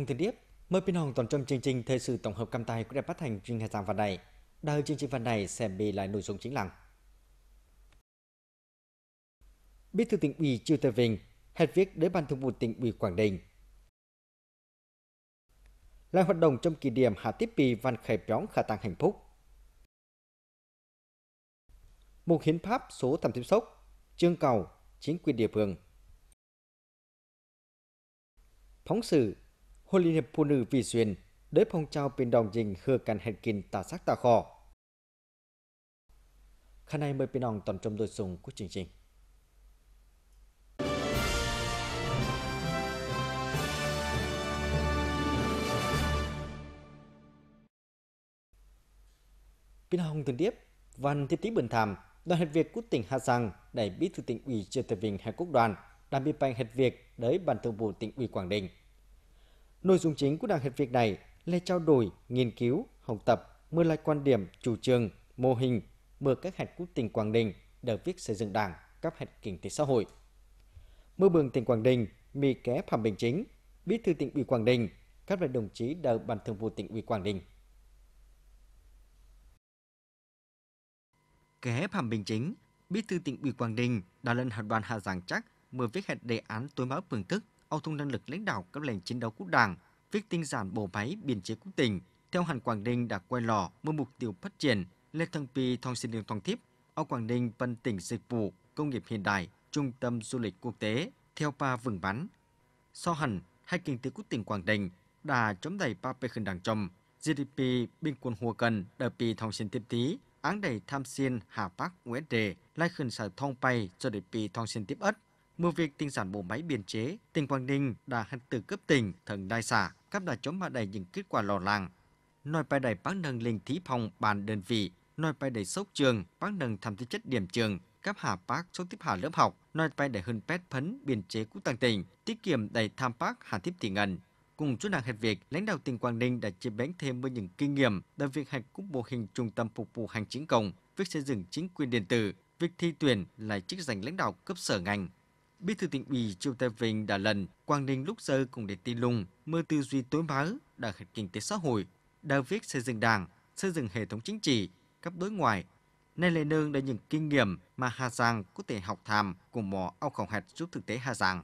Hồng Thiên Điếp, mời Pin Hồng toàn trong chương trình thời sự tổng hợp cam tay của Đài Phát Thành Trinh Hà Giang phần này. đầu chương trình phần này sẽ bị lại nội dung chính là Bí thư tỉnh ủy Chu Tây Vinh, hẹn viết đến ban thường vụ tỉnh ủy Quảng Đình. Là hoạt động trong kỷ niệm Hà Tiếp Bì Văn Khải Béóng Khả Tăng Hạnh Phúc. Mục hiến pháp số thẩm tiếp sốc, chương cầu, chính quyền địa phương. Phóng sự Hội Liên hiệp Phụ nữ Vị Xuyên, đới phong trào bên đồng dình hơ càn hẹn kín tà sắc tà khỏ. Khả này mời bên đồng toàn trong đối sùng của chương trình. Bên Hồng tuyên tiếp, Văn Thiết Tí Bình Thàm, đoàn hệt Việt của tỉnh Hà Giang, đẩy bí thư tỉnh ủy Triều Tây Vinh Hải Quốc đoàn, đàm bị bành hệt Việt đới bàn thường vụ tỉnh ủy Quảng Ninh Nội dung chính của Đại hội việc này là trao đổi, nghiên cứu, học tập, mưa lại quan điểm, chủ trương, mô hình, mở các hạt của tỉnh Quảng Ninh để viết xây dựng đảng, các hạt kinh tế xã hội. Mưa bường tỉnh Quảng Ninh, mì ké Phạm Bình Chính, bí thư tỉnh ủy Quảng Ninh, các đại đồng chí đầu ban thường vụ tỉnh ủy Quảng Ninh. Ké Phạm Bình Chính, bí thư tỉnh ủy Quảng Ninh đã lên hạt đoàn hạ giảng chắc mới viết hạt đề án tối mã phương thức ao thông năng lực lãnh đạo các lệnh chiến đấu của Đảng, viết tinh giản bộ máy biên chế của tỉnh. Theo Hàn Quảng Ninh đã quay lò với mục tiêu phát triển lên thân pi thong xin đường thong thiếp, ao Quảng Ninh phân tỉnh dịch vụ, công nghiệp hiện đại, trung tâm du lịch quốc tế, theo ba vừng bắn. So hẳn, hai kinh tế của tỉnh Quảng Ninh đã chống đẩy ba bê khẩn đảng trầm, GDP bình quân hùa cần đợt pi thong xin tiếp tí, áng đầy tham xin hà bắc đề lai khẩn sở thông pay cho đợt pi thong xin tiếp ất một việc tinh giản bộ máy biên chế, tỉnh Quảng Ninh đã hành từ cấp tỉnh thần đai xã, cấp đã chống mà đầy những kết quả lò làng. Nói bài đầy bác nâng linh thí phòng bàn đơn vị, nói bài đầy sốc trường, bác nâng tham tư chất điểm trường, cấp hạ bác số tiếp hạ lớp học, nói bài đầy hơn pet phấn biên chế của tăng tỉnh, tiết kiệm đầy tham bác hạ tiếp tỷ ngân. Cùng chú nàng hẹn việc, lãnh đạo tỉnh Quảng Ninh đã chia bén thêm với những kinh nghiệm từ việc hành cúc mô hình trung tâm phục vụ hành chính công, việc xây dựng chính quyền điện tử, việc thi tuyển lại chức danh lãnh đạo cấp sở ngành, Bí thư tỉnh ủy Triệu Tài Vinh đã lần Quang Ninh lúc giờ cùng để tin lùng, mơ tư duy tối bá, đã khạch kinh tế xã hội, đã viết xây dựng đảng, xây dựng hệ thống chính trị, cấp đối ngoại. Nên lại nương đã những kinh nghiệm mà Hà Giang có thể học tham cùng mò ao khổng hạt giúp thực tế Hà Giang.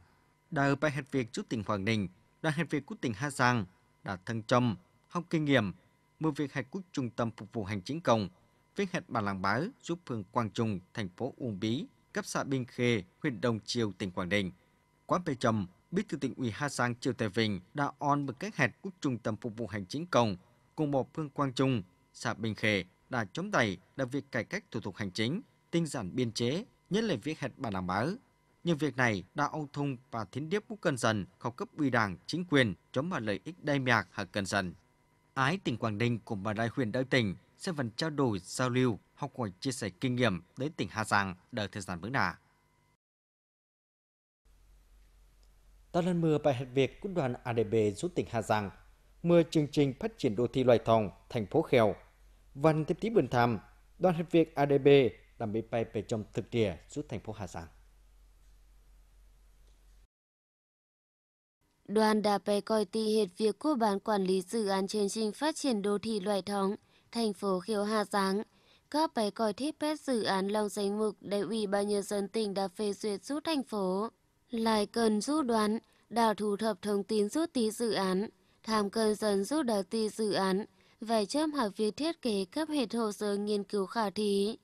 Đã ở bài hạt việc giúp tỉnh Hoàng Ninh, đoàn hạt việc của tỉnh Hà Giang, đã thân trầm, học kinh nghiệm, mưa việc hạch quốc trung tâm phục vụ hành chính công, viết hạt bản làng báo giúp phường Quang Trung, thành phố Uông Bí, cấp xã Bình Khê, huyện Đồng Triều, tỉnh Quảng Ninh. Quán Pê Trầm, Bí thư tỉnh ủy Hà Giang Triều Tài Vinh đã on bằng cách hẹn quốc trung tâm phục vụ hành chính công cùng một Phương Quang Trung, xã Bình Khê đã chống đẩy là việc cải cách thủ tục hành chính, tinh giản biên chế, nhất là việc hẹn bản đảm báo. Nhưng việc này đã ông thung và thiến điếp quốc cân dân khảo cấp ủy đảng, chính quyền chống vào lợi ích đai mạc hợp cân dân. Ái tỉnh Quảng Ninh cùng bà đại huyện đỡ tỉnh sẽ phần trao đổi, giao lưu học hỏi chia sẻ kinh nghiệm đến tỉnh Hà Giang đợi thời gian vững đà. Tát lần mưa bài hẹn việc quân đoàn ADB rút tỉnh Hà Giang, mưa chương trình phát triển đô thị loài thòng, thành phố khèo. Văn tiếp tí bần tham, đoàn hẹn việc ADB làm bị bay về trong thực địa rút thành phố Hà Giang. Đoàn đã bay coi tì hệt việc cô bán quản lý dự án chương trình phát triển đô thị loại thóng, thành phố Khiếu Hà Giang – các bài coi thiết phép dự án lòng danh mục để Ủy ban Nhân dân tỉnh đã phê duyệt rút thành phố. Lại cần rút đoán, đào thu thập thông tin rút tí dự án, tham cần dần rút đầu tư dự án, về chấm học việc thiết kế cấp hệ hồ sơ nghiên cứu khả thí.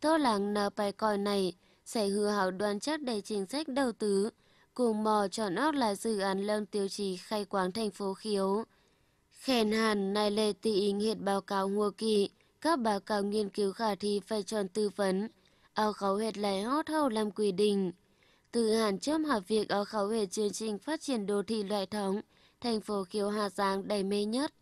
Tốt lắng nợ bài coi này sẽ hứa hảo đoàn chắc để chính sách đầu tư, cùng mò chọn óc là dự án lông tiêu chí khai quán thành phố khiếu. Khen hàn này lệ tỷ ý nghiệt báo cáo mùa kỳ, các báo cáo nghiên cứu khả thi phải chọn tư vấn, áo khấu hệt lại hot hầu làm quy định. Từ Hàn chớm học việc áo khấu hệt chương trình phát triển đô thị loại thống, thành phố Kiều Hà Giang đầy mê nhất.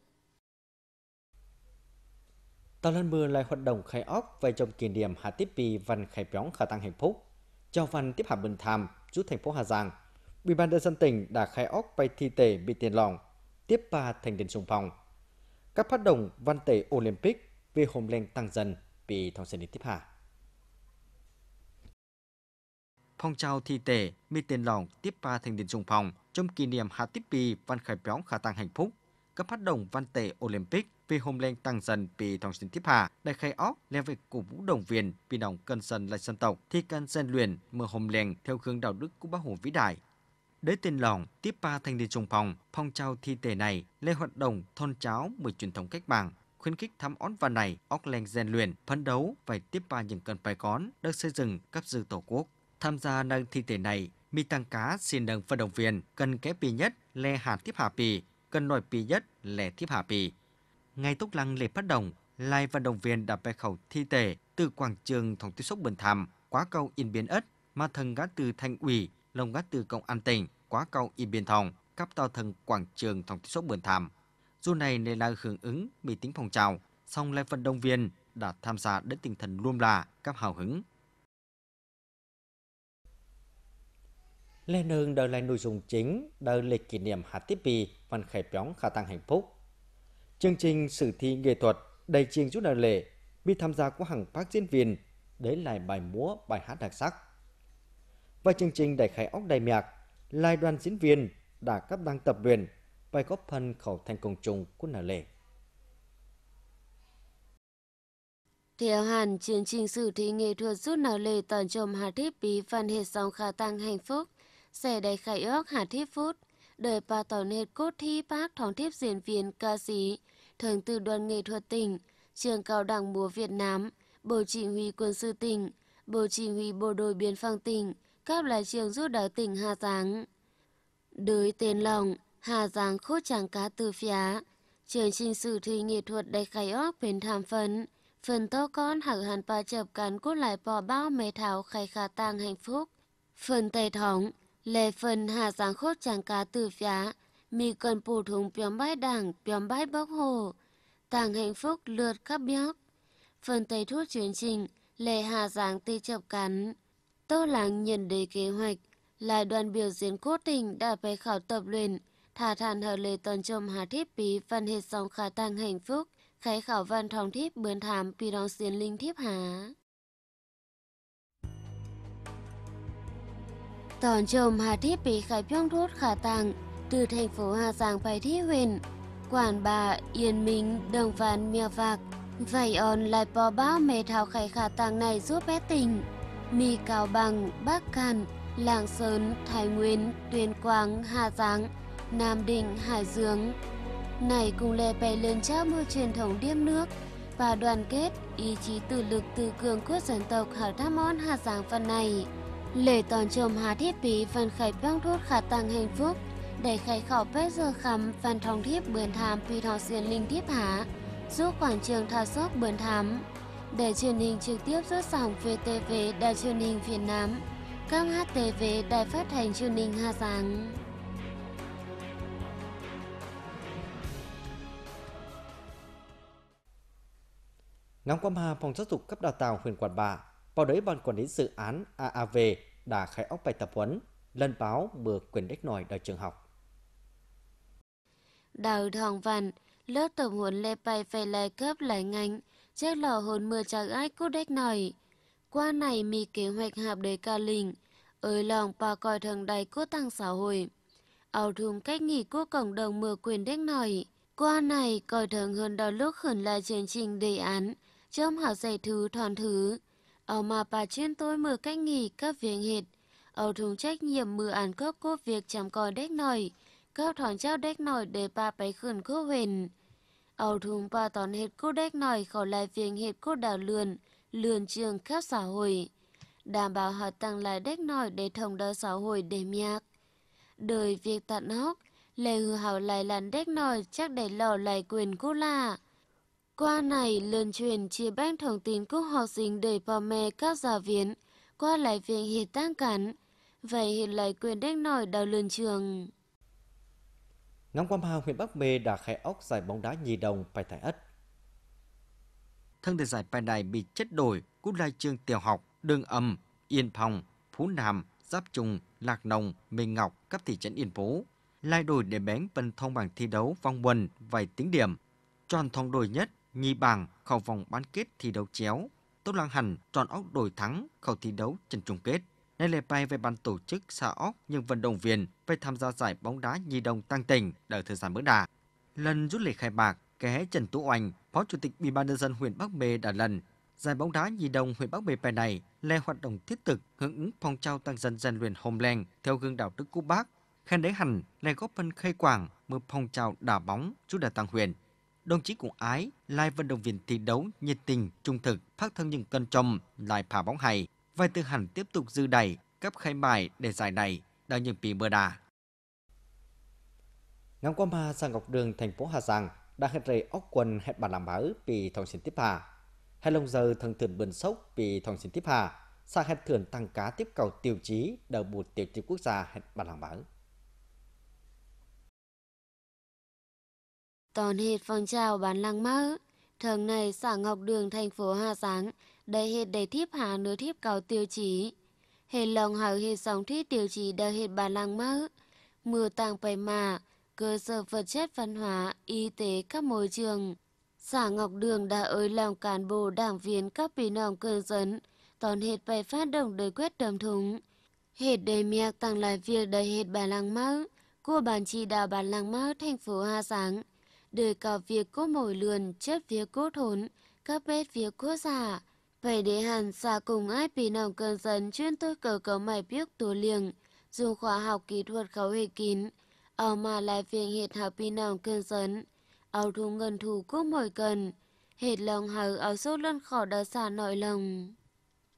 Tàu Lan Mưa lại hoạt động khai óc và trong kỷ niệm Hà Tiếp Bì Văn khải Béóng Khả Tăng Hạnh Phúc. Cho Văn Tiếp hạ Bình Tham, chú thành phố Hà Giang. Ủy ban nhân dân tỉnh đã khai óc bay thi tể bị tiền lòng, tiếp ba thành đền sùng phòng. Các phát động văn tể Olympic vì hôm lên tăng dần vì thòng sinh tiếp hạ. Phong trào thi tể mi tiền lòng tiếp ba thành điện dùng phòng trong kỷ niệm hạ tiếp bì văn khởi béo khả tăng hạnh phúc các phát động văn tệ Olympic vì hôm lên tăng dần vì thòng sinh tiếp hạ đại khai óc leo về cổ vũ động viên vì đồng cần sân lại dân tộc thi cần dân luyện mơ hôm lên theo hướng đạo đức của bác hồ vĩ đại để tiền lòng tiếp ba thanh niên trong phòng phong trào thi tề này lê hoạt động thôn cháo một truyền thống cách mạng khuyến khích thăm ón và này, óc Auckland rèn luyện, phấn đấu phải tiếp ba những cơn phải con, được xây dựng cấp dư tổ quốc. Tham gia nâng thi thể này, mi tăng cá xin nâng vận động viên cần kẽ pì nhất lè hạt tiếp hạ pì cần nổi pì nhất lè tiếp hạ pì Ngay túc lăng lễ phát động, lai vận động viên đã về khẩu thi thể từ quảng trường thống tiếp xúc bình thăm, quá cầu in biến ất, mà thần gã từ thanh ủy, lồng gã từ công an tỉnh, quá cầu in biên thòng, cấp tàu thần quảng trường thống tiếp xúc bình thăm. Dù này để là hưởng ứng vì tính phòng trào, song lại vận động viên đã tham gia đến tinh thần luôn là các hào hứng. Lê Nương đời lại nội dung chính đời lịch kỷ niệm Hà Tiếp Bì Văn Khải Pióng Khả Tăng Hạnh Phúc. Chương trình sử thi nghệ thuật đầy chiêng rút đời lễ vì tham gia của hàng bác diễn viên đấy lại bài múa, bài hát đặc sắc. Và chương trình đại khai óc đầy mạc, lai đoàn diễn viên đã cấp đang tập luyện và góp phần khẩu thành công chung của nở lệ. E. Theo hẳn, chương trình sử thi nghệ thuật rút nở lệ toàn trộm hà thiếp bí văn hệ sóng khả tăng hạnh phúc, sẽ đầy khai ước hà thiếp phút, đời bà tỏ nệt cốt thi bác thóng thiếp diễn viên ca sĩ, thường từ đoàn nghệ thuật tỉnh, trường cao đẳng múa Việt Nam, bộ chỉ huy quân sự tỉnh, bộ chỉ huy bộ đội biên phòng tỉnh, các lái trường rút đảo tỉnh Hà Giang. Đối tên lòng, Hà Giang khốt chàng cá từ phía. Trường trình sử thi nghệ thuật đầy khai óc bên tham phấn. Phần tố con hẳn hàn pa chập cán cốt lại bò bao mê thảo khai khả tăng hạnh phúc. Phần tây thống, lệ phần Hà Giang khốt chàng cá từ phía. Mì cần phù thùng bióm bái đảng, bióm bái bóc hồ. Tàng hạnh phúc lượt khắp bióc. Phần tây thuốc chuyến trình, lệ Hà Giang tê chập cắn. Tô làng nhận đề kế hoạch, lại đoàn biểu diễn cố tình đã phải khảo tập luyện thả thản hờ lê tần chôm hà thiếp bí văn hệ song khả tăng hạnh phúc khái khảo văn thong thiếp bươn thảm pì đong xiên linh thiếp hà tần chồm Hà Thiếp bí khái pyong thốt khả tăng từ thành phố Hà Giang phải thi huyền quản bà yên minh đồng phán mèo vạc vậy on lại bò báo mê thảo khái khả tăng này giúp bé tình mì cao bằng bắc cạn lạng sơn thái nguyên tuyên quang hà giang Nam Định, Hải Dương này cùng lè bày lên trao mưu truyền thống điếm nước và đoàn kết ý chí tự lực tự cường quốc dân tộc Hà Tham món Hà Giang phần này. Lễ toàn trồm Hà Thiết Bí phần khải băng thuốc khả tăng hạnh phúc để khai khảo bếp giờ khắm phần thông thiếp bườn thám vì thọ xuyên linh thiếp hạ giúp quảng trường thao sốc bườn thám để truyền hình trực tiếp xuất sóng VTV Đài truyền hình Việt Nam các HTV Đài phát thanh truyền hình Hà Giang. ngắm qua mà phòng giáo dục cấp đào tạo huyện Quản Bạ, vào đấy ban quản lý dự án AAV đã khai óc bài tập huấn, lần báo bừa quyền đích nổi đời trường học. Đào Thòng Văn, lớp tổng huấn lê bài phải lại cấp lại ngành, chắc lò hồn mưa chẳng ai cút đếch nổi. Qua này mi kế hoạch hạp đề ca linh ơi lòng bà coi thường đầy cốt tăng xã hội. Ảo thùng cách nghỉ quốc cộng đồng mưa quyền đếch nổi. Qua này coi thường hơn đó lúc khẩn lại chương trình đề án chôm hảo giải thứ thòn thứ. Ở mà bà chuyên tôi mở cách nghỉ các việc hệt. Ở thùng trách nhiệm mưa án cấp cốt việc chạm cò đếch nổi. các thòn trao đếch nổi để bà bấy khẩn cô huyền. Ở thùng bà toàn hệt cô đếch nổi khỏi lại việc hệt cô đảo lườn, lườn trường khắp xã hội. Đảm bảo họ tăng lại đếch nổi để thông đỡ xã hội để miạc. Đời việc tận hóc, lệ hư hảo lại làn đếch nổi chắc để lò lại quyền cô lạ. Qua này, lần truyền chia bác thông tin cúc học sinh để vào mẹ các giáo viên, qua lại viện hiện tăng cắn. Vậy hiện lại quyền đếch nổi đầu lươn trường. Ngắm quan hào huyện Bắc Mê đã khai ốc giải bóng đá nhì đồng phải thải ất. Thân thể giải bài này bị chất đổi, cút lai trường tiểu học, đường âm, yên phòng, phú nam, giáp trùng, lạc nồng, minh ngọc, cấp thị trấn yên phú Lai đổi để bén phần thông bảng thi đấu vòng quần vài tính điểm. Tròn thông đổi nhất nhì bảng khỏi vòng bán kết thi đấu chéo. Tốt Lăng Hẳn tròn óc đổi thắng khỏi thi đấu trận chung kết. Nay lệ bay về ban tổ chức xã óc nhưng vận động viên về tham gia giải bóng đá nhi đồng tăng tỉnh đợi thời gian bước đà. Lần rút lịch khai bạc kế Trần Tú Oanh, Phó Chủ tịch Ủy ban nhân dân huyện Bắc Mê đã lần giải bóng đá nhi đồng huyện Bắc Mê bài này là hoạt động thiết thực hưởng ứng phong trào tăng dân dân luyện homeland theo gương đạo đức cũ bác khen đế hẳn là góp phần khai quảng một phong trào đá bóng giúp đà tăng huyện đồng chí cũng ái lại vận động viên thi đấu nhiệt tình, trung thực, phát thân những cân trọng, lại phá bóng hay và tự hẳn tiếp tục dư đẩy cấp khai bài để giải này đang những pì mưa đà. Ngắm qua ma sang ngọc đường thành phố Hà Giang đã hết rầy óc quần hết bàn làm báo vì thông xin tiếp hà. Hai lông giờ thần thưởng bườn sốc vì thông xin tiếp hà. Sa hết thưởng tăng cá tiếp cầu tiêu chí đầu bụt tiêu chí quốc gia hết bàn làm báo. Tòn hết phong trào bán lăng mơ. Thường này xã Ngọc Đường thành phố Hà Sáng, đầy hết đầy thiếp hà nửa thiếp cầu tiêu chí. Hết lòng hào hết sóng thiết tiêu chí đầy hết bán lăng mơ. Mưa tàng bày mạ cơ sở vật chất văn hóa, y tế các môi trường. Xã Ngọc Đường đã ới lòng cán bộ đảng viên các bí nòng cơ dân, toàn hết bày phát động đời quyết đầm thúng. Hết đầy miệng tặng lại việc đầy hết bà làng mơ, của bàn chỉ đạo bà làng mơ thành phố Hà Sáng đời cả việc cốt mồi lườn chết phía cốt hốn, các bếp phía cốt giả. Vậy để hẳn xa cùng ai bị nòng cơn dân chuyên tôi cờ cờ mày biết tù liền, dùng khoa học kỹ thuật khấu hệ kín, ở mà lại viện hiệt học bị nòng cơn dân, ở thu ngân thủ cốt mồi cần, hết lòng hờ ở số luân khỏ đỡ xà nội lòng.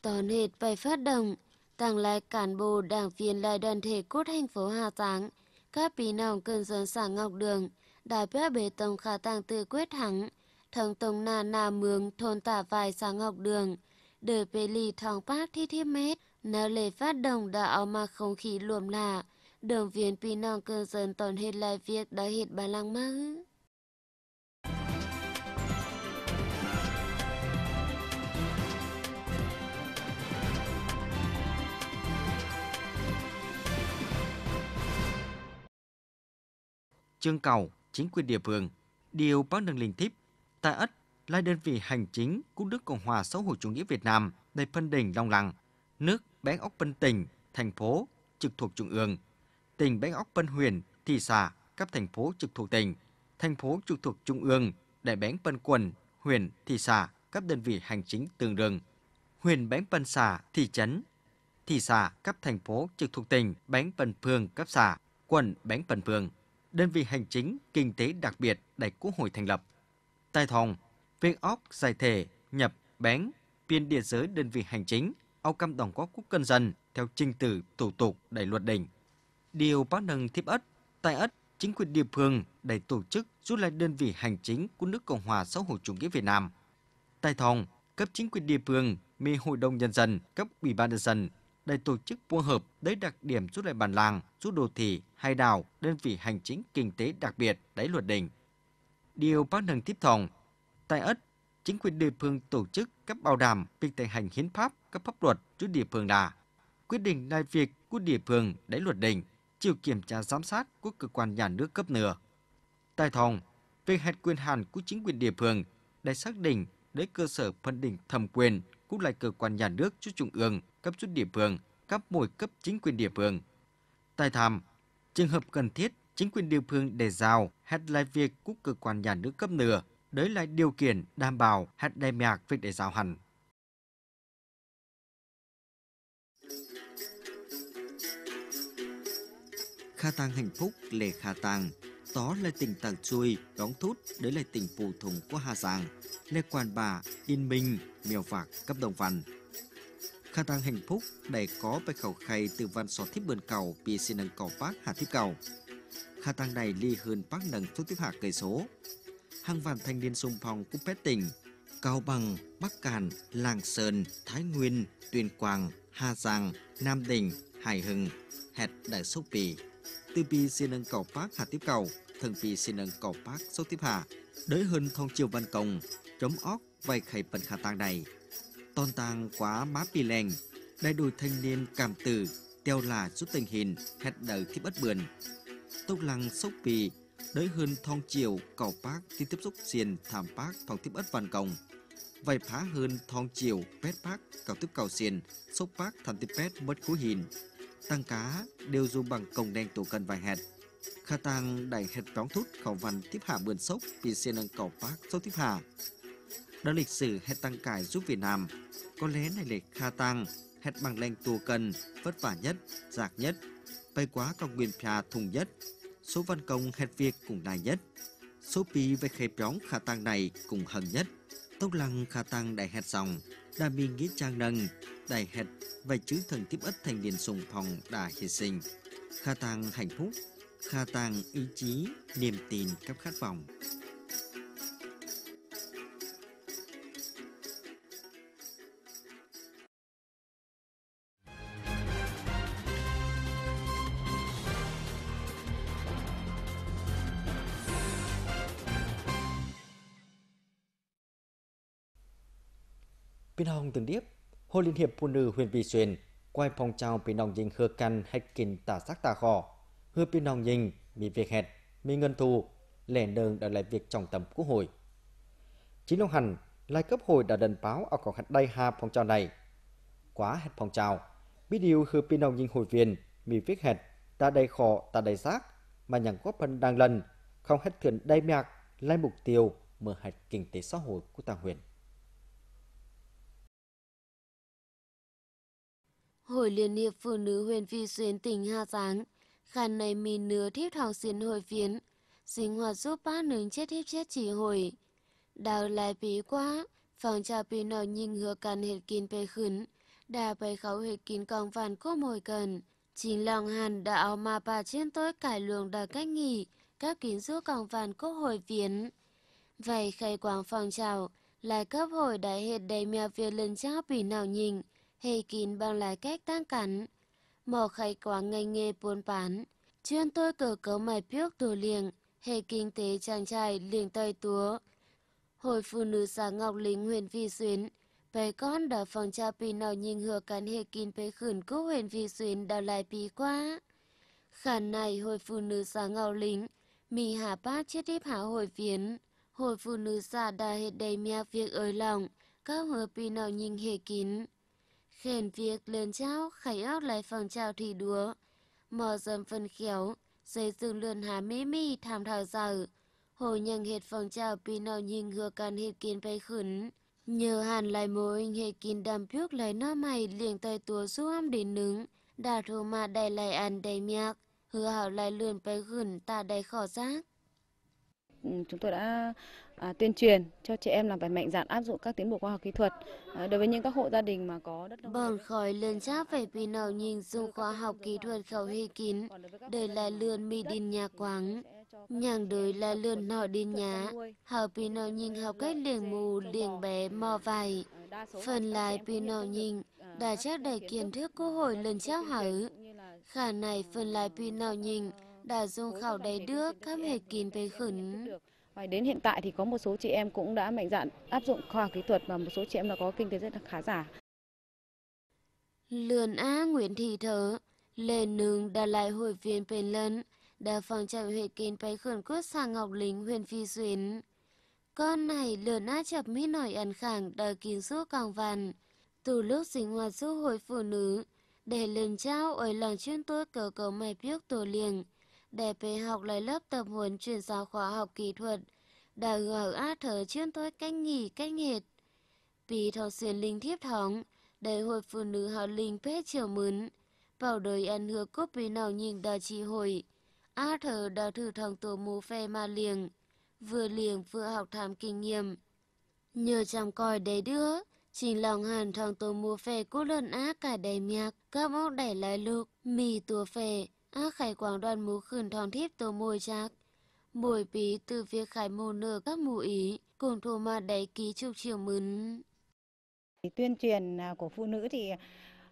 Tòn hết phải phát động, tàng lại cản bộ đảng viên lại đoàn thể cốt thành phố Hà Giáng, các bí nòng cơn dân xã Ngọc Đường, đại bế bế tổng khả tàng tự quyết hẳn, thằng tổng nà nà mường thôn tả vài xã ngọc đường, đời bề lì thòng bác thi thi mết nếu lệ phát đồng đã áo mà không khí luộm lạ, đường viên pì nòng cơ dân tổn hết lại việc đã hết bà lăng mơ. Chương cầu chính quyền địa phương. Điều bác Đăng Linh thiếp tại Ất là đơn vị hành chính của nước Cộng hòa xã hội chủ nghĩa Việt Nam đầy phân đỉnh long lăng, nước bén ốc phân tỉnh, thành phố trực thuộc trung ương, tỉnh bén ốc phân huyện, thị xã, các thành phố trực thuộc tỉnh, thành phố trực thuộc trung ương, đại bén phân quận, huyện, thị xã, các đơn vị hành chính tương đương, huyện bén phân xã, thị trấn, thị xã, các thành phố trực thuộc tỉnh, bén phân phường cấp xã, quận bén phân phường đơn vị hành chính kinh tế đặc biệt đại quốc hội thành lập. Tài thòng, viên óc giải thể, nhập, bén, biên địa giới đơn vị hành chính, ao cam đồng quốc quốc cân dân theo trình tự thủ tục đại luật đỉnh. Điều bác nâng thiếp ất, tại ất chính quyền địa phương đại tổ chức rút lại đơn vị hành chính của nước Cộng hòa xã hội chủ nghĩa Việt Nam. Tài thòng, cấp chính quyền địa phương mê hội đồng nhân dân, cấp ủy ban nhân dân để tổ chức phù hợp đấy đặc điểm rút lại bản làng, rút đô thị hay đảo, đơn vị hành chính kinh tế đặc biệt đáy luật đỉnh. Điều bác nâng tiếp thòng, tại ất, chính quyền địa phương tổ chức cấp bảo đảm việc thực hành hiến pháp, các pháp luật rút địa phương đà, quyết định đại việc của địa phương đáy luật đỉnh, chịu kiểm tra giám sát của cơ quan nhà nước cấp nửa. Tại thòng, việc hạt quyền hạn của chính quyền địa phương để xác định đấy cơ sở phân định thẩm quyền cũng là cơ quan nhà nước cho trung ương, cấp chút địa phương, cấp mỗi cấp chính quyền địa phương. Tại tham, trường hợp cần thiết, chính quyền địa phương để giao hết lại việc của cơ quan nhà nước cấp nửa, đấy là điều kiện đảm bảo hết đại mạc việc để giao hẳn. Kha tang hạnh phúc lệ kha tang, đó là tỉnh tàng chui, đóng thút, đấy là tỉnh phù thùng của Hà Giang. Lê Quản Bà, yên Minh, Miều Vạc, Cấp Đồng Văn. Khả năng hạnh phúc đầy có bài khẩu khay từ văn xó thiếp bươn cầu bị xin nâng cầu bác hạ thiếp cầu. Khả năng này ly hơn bác nâng thuốc tiếp hạ cây số. Hàng vạn thanh niên sung phong cũng bét tỉnh, Cao Bằng, Bắc Cạn, Lạng Sơn, Thái Nguyên, Tuyên Quang, Hà Giang, Nam Định, Hải Hưng, Hẹt Đại Sốc pì Từ Bì xin nâng cầu bác hạ tiếp cầu, thần Bì xin nâng cầu bác sốc tiếp hạ. Đới hơn thông chiều văn công, trống óc vài khay bẩn khả tàng này. Tôn tàng quá má bì lèng, đại đùi thanh niên cảm tử, teo là chút tình hình, hẹt đời khi bất bườn. Tốc lăng sốc bì, đới hơn thong chiều cầu bác thì tiếp xúc xiền thảm bác thong tiếp ất văn công, Vài phá hơn thong chiều pét bác cầu tiếp cầu xiền, sốc bác thảm tiếp pét mất cú hình. Tăng cá đều dùng bằng công đen tổ cần vài hẹt. Khả tăng đẩy hẹt đóng thút khẩu văn tiếp hạ bườn sốc vì xiên nâng cầu bác sốc tiếp hạ. Đó lịch sử hẹt tăng cải giúp Việt Nam. Có lẽ này lịch kha tăng, hẹt bằng lệnh tù cần, vất vả nhất, giạc nhất, bay quá còn nguyên phà thùng nhất, số văn công hẹt việc cùng đài nhất. Số pi về khép nhóm kha tăng này cùng hận nhất. Tốc lăng kha tăng đại hẹt dòng, đà mi nghĩa trang nâng, đại hẹt và chữ thần tiếp ất thành liền sùng phòng đã hy sinh. Kha tăng hạnh phúc, kha tăng ý chí, niềm tin các khát vọng. Bên hồng từng điếp, Hội Liên hiệp Phụ nữ huyện Vị Xuyên quay phong trào bên hồng dinh hứa căn hạch kín tả sắc tả khỏ, hứa bên hồng dinh bị việc hẹt, mi ngân thù, lẻ nương đã lại việc trọng tâm của hội. Chính Long Hành lại cấp hội đã đần báo ở còn hạch đây hà phong trào này. Quá hạch phong trào, biết điều hứa bên đồng dinh hội viên mi việc hẹt, ta đầy khỏ, ta đầy xác mà nhận góp phần đang lần, không hết thuyền đầy mạc, lai mục tiêu mở hạch kinh tế xã hội của ta huyện. hồi Liên hiệp Phụ nữ huyện vi Xuyên tỉnh Hà Giang, khăn này mì nửa thiếp thảo xin hội phiến, sinh hoạt giúp bác nướng chết thiếp chết chỉ hồi. Đào lại bí quá, phòng trà bí nọ nhìn hứa càn hệt kín bê khứng, đà bày khấu hệt kín còn vàn cố mồi cần. Chính lòng hàn đã áo mà bà trên tối cải luồng đã cách nghỉ, các kín giúp còn vàn cố hồi phiến. Vậy khai quảng phòng chào, lại cấp hồi đại hệt đầy mèo việt lần chắc bí nào nhìn, hề kín bằng lái cách tăng cắn. mở khay quá ngành nghề buôn bán. Chuyên tôi cờ cấu mày piếc tù liền, hề kinh tế chàng trai liền tay túa. Hồi phụ nữ xã Ngọc Lính huyền Vi Xuyến, bé con đã phòng cha pì nào nhìn hừa cán hề kín bé khẩn cúc huyền Vi Xuyến đào lại pì quá. khả này hồi phụ nữ xã Ngọc Lính, mì hạ bát chết tiếp hạ hồi phiến. Hồi phụ nữ xã đã hết đầy mẹ việc ơi lòng, các hứa pì nào nhìn hề kín. Khen việc lên trao, khẩy óc lại phòng trao thì đúa. Mở dần phân khéo, dây dương lươn hà mỹ mi tham thảo giàu. Hồ nhận hết phòng trào pin nào nhìn hứa can hết kiến bay khẩn. Nhờ hàn lại mối anh hệ kín đầm phước lại nó mày liền tay tua xu âm đến nứng. Đà thù mà đầy lại ăn đầy miạc. Hứa hảo lại lươn bay khẩn ta đầy khó giác. Ừ, chúng tôi đã à, tuyên truyền cho trẻ em làm vải mạnh dạn áp dụng các tiến bộ khoa học kỹ thuật à, đối với những các hộ gia đình mà có đất nông Bọn khói lên giáp phải vì nào nhìn dùng khoa học kỹ thuật khẩu hy kín, đời là lươn mi đình nhà quáng. Nhàng đời là lươn nọ đình nhá họ vì nào nhìn học cách liền mù, liền bé, mò vải. À, phần lại vì nào nhìn, à, đã chắc đầy kiến thức cơ hội lần chắc hở. Khả này phần lại vì nào nhìn, à, đã dùng khảo đầy đứa, các hệ kín về khẩn. Và đến hiện tại thì có một số chị em cũng đã mạnh dạn áp dụng khoa học kỹ thuật và một số chị em đã có kinh tế rất là khá giả. Lườn Á Nguyễn Thị Thở, Lê Nương Đà Lại Hội viên bền Lân, Đà Phòng chạy huyện kiến bay Khẩn Quốc Sang Ngọc Lính Huyền Phi Xuyến. Con này lườn Á Chập Mỹ Nổi Ẩn Khẳng Đà kiến Suốt Càng Vàn, từ lúc sinh hoạt xã hội phụ nữ, để lên trao ở lòng chuyên tôi cờ cầu mày biết tổ liền, để về học lấy lớp tập huấn chuyển giao khoa học kỹ thuật, đã gọi á thở chuyên tôi cách nghỉ canh nghệt. Vì thọ xuyên linh thiếp thóng, để hội phụ nữ họ linh phết chiều mướn, vào đời ăn hứa cúp vì nào nhìn đà chỉ hồi. Á thở đã thử thằng tổ mù phê mà liền, vừa liền vừa học tham kinh nghiệm. Nhờ chăm coi đấy đứa, Trình lòng hàn thằng tổ mùa phê cố lần á cả đầy miạc, các mốc đẩy lại lục, mì tùa phê, Á khải quảng đoàn mũ khẩn thong thiếp tổ môi chạc. Mùi bí từ phía khải mù nửa các mù ý, cùng thù mà đáy ký chục chiều mừng Tuyên truyền à, của phụ nữ thì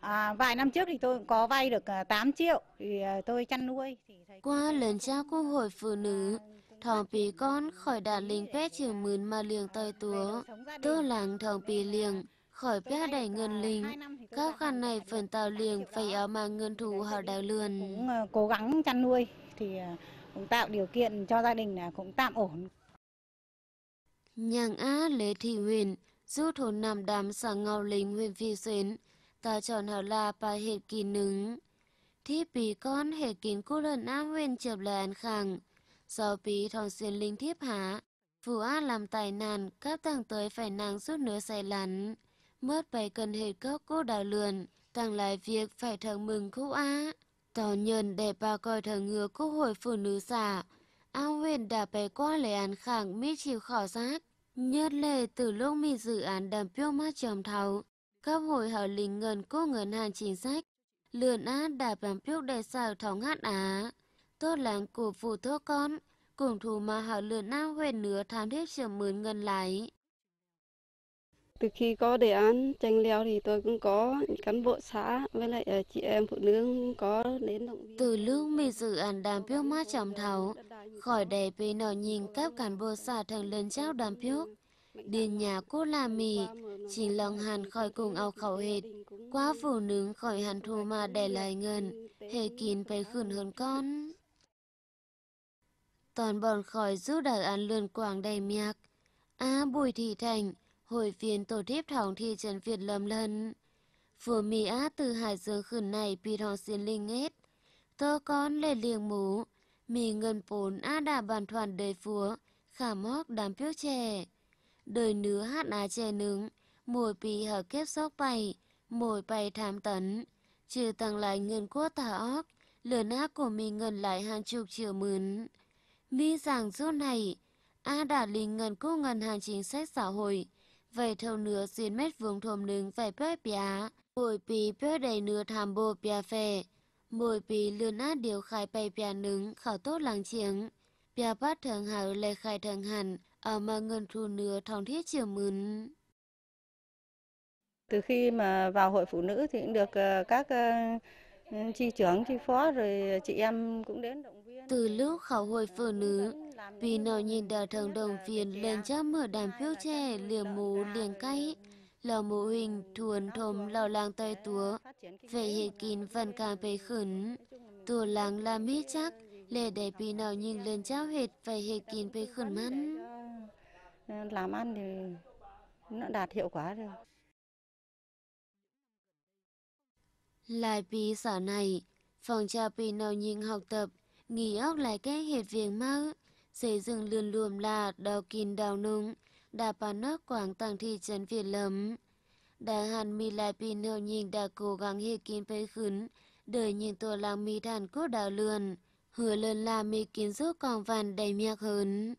À, vài năm trước thì tôi có vay được 8 à, triệu thì à, tôi chăn nuôi. Thì Qua lần tra quốc hội phụ nữ, thòng pì con khỏi đà linh pét trường mướn mà liềng tay túa, tớ làng thòng pì liềng, khỏi biết đẩy ngân lính. Các khăn này phần tàu liền phải ở mà ngân thủ họ đào lươn. Cũng ờ, cố gắng chăn nuôi thì ờ, cũng tạo điều kiện cho gia đình là cũng tạm ổn. Nhàng Á Lê Thị Huyền, du thôn nằm Đám xã Ngao Linh huyện Phi Xuyến, ta chọn họ là bà hệ kỳ nứng. Thiếp bì con hệ kín cô lần á huyện chập lời ăn khẳng. Do bì thòng xuyên linh thiếp hạ Phù á làm tài nàn các tầng tới phải nàng rút nửa say lắn mất vài cân hết các cô đào lườn, tặng lại việc phải thằng mừng khu á. Tỏ nhân để bà coi thằng ngừa cô hồi phụ nữ xả. áo huyền đã bé qua lấy án khẳng mỹ chịu khỏ giác. Nhất lệ từ lúc mi dự án đầm piêu mắt trầm thầu. Các hội hảo lính ngân cô ngân hàng chính sách. Lượn á đã bám piêu để xào thóng hát á. Tốt làng của phụ thô con. Cùng thù mà hảo lượn á huyền nửa tham thiết trường mướn ngân lái. Từ khi có đề án tranh leo thì tôi cũng có cán bộ xã với lại ờ, chị em phụ nữ có đến động viên. Từ lúc mì dự án đàm phiếu má chạm thảo, khỏi đè về nở nhìn các cán bộ xã thành lên trao đàm phiếu. Điền nhà cô là mì, chỉ lòng hàn khỏi cùng ao khẩu hệt. Quá phụ nữ khỏi hàn thù mà để lại ngân, hề kín phải khửn hơn con. Toàn bọn khỏi giúp đỡ ăn lươn quảng đầy miạc. a à, Bùi Thị Thành, hội viên tổ tiếp thỏng thị trấn Việt Lâm lần. Vừa mì á từ hải dương khẩn này bị thong xin linh hết. Tơ con lệ liền mũ, mì ngân bốn á đã bàn thoản đầy phúa, khả móc đám phiếu trẻ. Đời nứa hát á trẻ nướng, mùi bì hở kép sốc bày, mùi bày tham tấn. Trừ tăng lại ngân quốc thả óc, lửa nát của mì ngân lại hàng chục triệu mướn. Mi rằng rốt này, A đã linh ngân quốc ngân hàng chính sách xã hội, vậy thâu nửa xuyên mét vương thôm nướng phải bếp bia, bồi bì bếp đầy nửa tham bộ bia phê. Bồi bì lươn át điều khai bay bia nướng khảo tốt làng chiến. Bia bát thường hà lê khai thường hẳn, ở mà ngân thu nửa thòng thiết chiều mừng Từ khi mà vào hội phụ nữ thì cũng được ờ, các ờ, chi trưởng, chi phó rồi chị em cũng đến động viên. Từ lúc khảo hội phụ nữ, vì nó nhìn đã thường đồng phiền lên chấp mở đàn phiếu trẻ liền mù liền cay. Lò mù hình thuần thồm lò lang tay túa. Về hiện kín phần càng bề khẩn. Tùa làng làm mít chắc. Lê đầy vì nào nhìn lên cháo hệt về hiện kín bề khẩn mắn. Làm ăn thì nó đạt hiệu quả rồi. Lại vì sở này, phòng cha vì nào nhìn học tập, nghỉ óc lại cái hệt viền mau dễ dừng lươn luồm là đào kín đào nung, đà bà nước quảng tăng thị trấn Việt lấm. Đà hàn mi lại pin hầu nhìn đã cố gắng hề kín phế khứng, đời những tổ làng mi đàn cốt đào lươn, hứa lên là mi kín rút còn vàn đầy miệng hơn.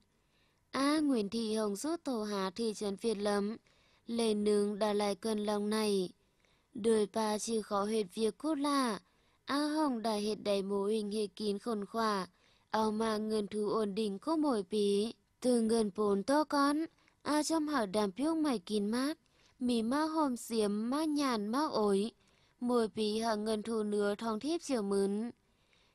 a Nguyễn Thị Hồng rút tổ há thị trấn Việt lấm, lên nướng đà lại cơn lòng này. Đời bà chỉ khó hết việc cốt lạ, a Hồng đã hết đầy mô hình hề kín khôn khỏa, Ờ, mà ngân thu ổn định có mỗi bí. Từ ngân bốn to con, a trong hảo đàm phiêu mày kín mát. Mì má hôm xiếm, má nhàn, má ối. Mỗi bí hả ngân thu nứa thong thiếp chiều mướn.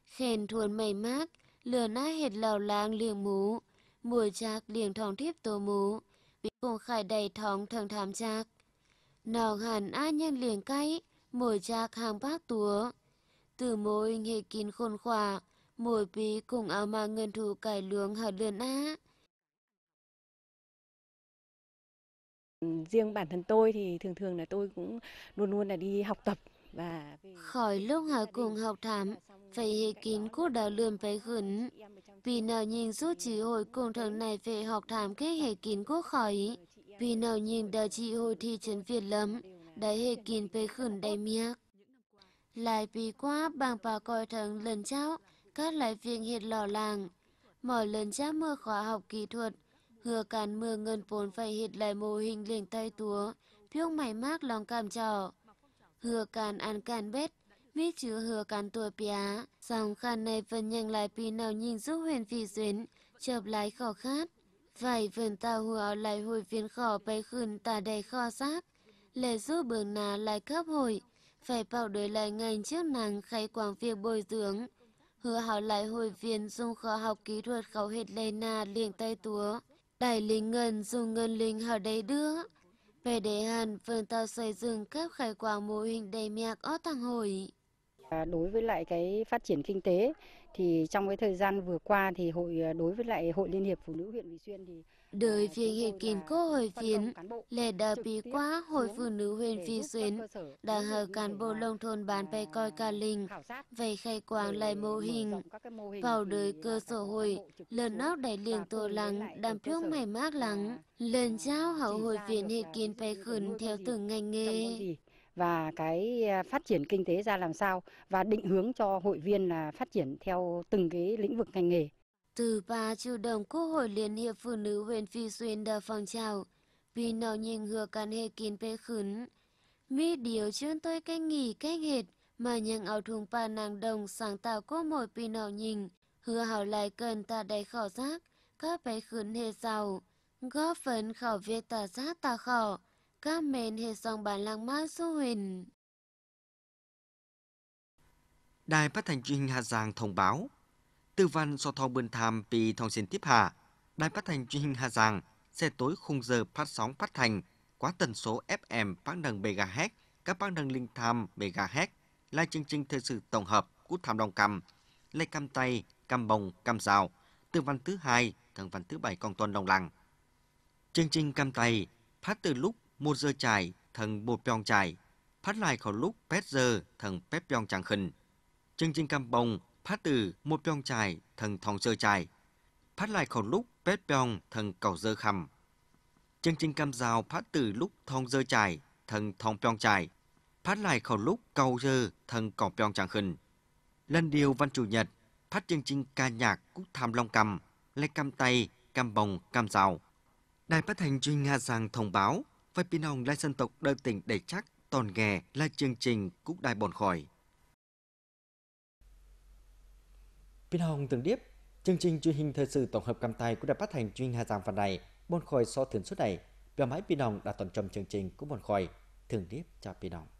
Khen thuần mày mát, lườn á hệt lào lang liền mú. Mùi chạc liền thong thiếp tô mú. Vì cùng khải đầy thóng thằng thám chạc. Nòng hẳn á nhân liền cay, mùi chạc hàng bác túa. Từ môi nghề kín khôn khỏa, mỗi bị cùng áo mà ngân thủ cải lương hạt lươn á. Riêng bản thân tôi thì thường thường là tôi cũng luôn luôn là đi học tập và khỏi lúc hở cùng học thảm phải hệ kín cô đào lượm phải khẩn vì nào nhìn suốt chỉ hồi cùng thường này về học thảm cái hệ kín cô khỏi vì nào nhìn đào chị hồi thi trấn việt lắm đại hệ kín phải khẩn đầy miếc lại vì quá bằng bà coi thường lần cháu các lái viên hiện lò làng, mở lần chắc mưa khóa học kỹ thuật, hứa cán mưa ngân vốn phải hiện lại mô hình liền tay túa, phiêu mảy mát lòng cảm trò. Hứa cán ăn càn bết, viết chứa hứa cán tuổi pia, dòng khăn này phần nhanh lại pì nào nhìn giúp huyền phi duyến, chợp lái khó khát. Vậy vườn tàu hùa lại hồi viên khó bay khuyên tà đầy kho sáp, lệ giúp bường nà lại cấp hội, phải bảo đối lại ngành trước nàng khai quảng việc bồi dưỡng, hứa hảo lại hồi viên dùng khoa học kỹ thuật khẩu hết lê na liền tay túa. Đại lý ngân dùng ngân linh hảo đầy đứa Về đề hàn, phương tàu xây dựng các khai quảng mô hình đầy miạc ó thăng hồi. À, đối với lại cái phát triển kinh tế thì trong cái thời gian vừa qua thì hội à, đối với lại Hội Liên hiệp Phụ nữ huyện Vị Xuyên thì Đời viên hiệp kiến cô hội viên lệ đã bị quá hội phụ nữ huyện phi xuyến, đã hờ cán bộ nông thôn bán bay coi ca linh, về khai quang lại mô hình. Vào đời cơ sở hội, lần nóc đại liền tổ lắng, đàm phước mày mát lắng. Lần trao hậu hội viên hiệp kiến phải khẩn theo từng ngành nghề và cái à, phát triển kinh tế ra làm sao và định hướng cho hội viên là phát triển theo từng cái lĩnh vực ngành nghề. Từ ba chủ động Quốc hội Liên hiệp Phụ nữ huyện Phi Xuyên đã phong trào, vì nó nhìn hứa căn hệ kín bê khứng. Mỹ điều chuyên tôi cách nghỉ cách hệt, mà những áo thùng bà nàng đồng sáng tạo có mỗi vì nó nhìn, hứa hảo lại cần ta đầy khỏ giác, các bé khứng hệ giàu. Góp phần khảo việc tà giác tà khảo các mền hệ song bản lăng mát du huyền. Đài phát thanh truyền Hà Giang thông báo tư văn so thong bươn tham vì thong xin tiếp hạ, đài phát thanh truyền hình Hà Giang sẽ tối khung giờ phát sóng phát thanh quá tần số FM bán đằng MHz, các bán đằng linh tham MHz là chương trình thời sự tổng hợp của tham đồng cầm, lê cam tay, cam bồng, cam rào, tư văn thứ hai, thần văn thứ bảy còn tuần đồng lặng. Chương trình cam tay phát từ lúc 1 giờ trải thần bột pyong trải, phát lại khỏi lúc 7 giờ thần pep pyong chẳng khẩn. Chương trình cam bồng phát từ một pyong chài thần thòng sơ chài, phát lại khỏi lúc pet pyong thần cầu dơ khầm. Chương trình cam dao phát từ lúc thong dơ chài thần thòng pyong chài, phát lại khỏi lúc cầu dơ thần cầu pyong chàng khẩn. Lần điều văn chủ nhật, phát chương trình ca nhạc cúc tham long cầm, lê cam tay, cam bồng, cam dao Đài phát thanh Duy Nga Giang thông báo, vai Pinong lai dân tộc đơn tỉnh đầy chắc, toàn nghề là chương trình cúc đài bồn khỏi. Pin Hồng từng điếp, chương trình truyền hình thời sự tổng hợp cầm tay của đài phát thanh chuyên Hà Giang phần này, bon khôi so thưởng suốt này, và máy Pin Hồng đã tuần trong chương trình của bon khôi, thường điếp cho Pin Hồng.